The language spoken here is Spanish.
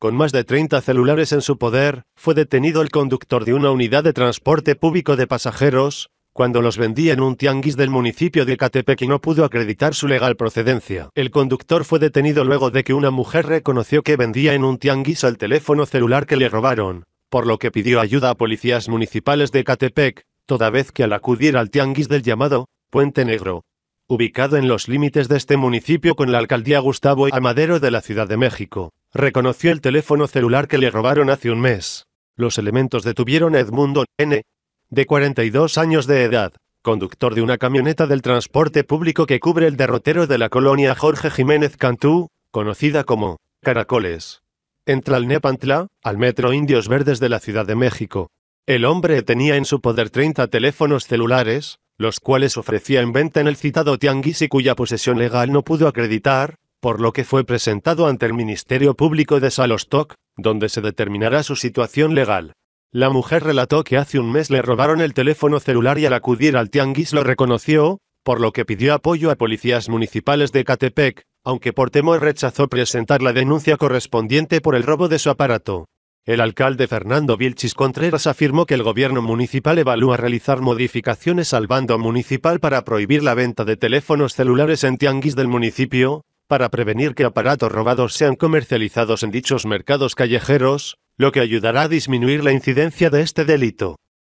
Con más de 30 celulares en su poder, fue detenido el conductor de una unidad de transporte público de pasajeros, cuando los vendía en un tianguis del municipio de Catepec y no pudo acreditar su legal procedencia. El conductor fue detenido luego de que una mujer reconoció que vendía en un tianguis el teléfono celular que le robaron, por lo que pidió ayuda a policías municipales de Catepec, toda vez que al acudir al tianguis del llamado Puente Negro, ubicado en los límites de este municipio con la alcaldía Gustavo Amadero de la Ciudad de México. Reconoció el teléfono celular que le robaron hace un mes. Los elementos detuvieron a Edmundo N., de 42 años de edad, conductor de una camioneta del transporte público que cubre el derrotero de la colonia Jorge Jiménez Cantú, conocida como Caracoles. al Nepantla, al metro Indios Verdes de la Ciudad de México. El hombre tenía en su poder 30 teléfonos celulares, los cuales ofrecía en venta en el citado tianguis y cuya posesión legal no pudo acreditar, por lo que fue presentado ante el Ministerio Público de Salostok, donde se determinará su situación legal. La mujer relató que hace un mes le robaron el teléfono celular y al acudir al tianguis lo reconoció, por lo que pidió apoyo a policías municipales de Catepec, aunque por temor rechazó presentar la denuncia correspondiente por el robo de su aparato. El alcalde Fernando Vilchis Contreras afirmó que el gobierno municipal evalúa realizar modificaciones al bando municipal para prohibir la venta de teléfonos celulares en tianguis del municipio, para prevenir que aparatos robados sean comercializados en dichos mercados callejeros, lo que ayudará a disminuir la incidencia de este delito.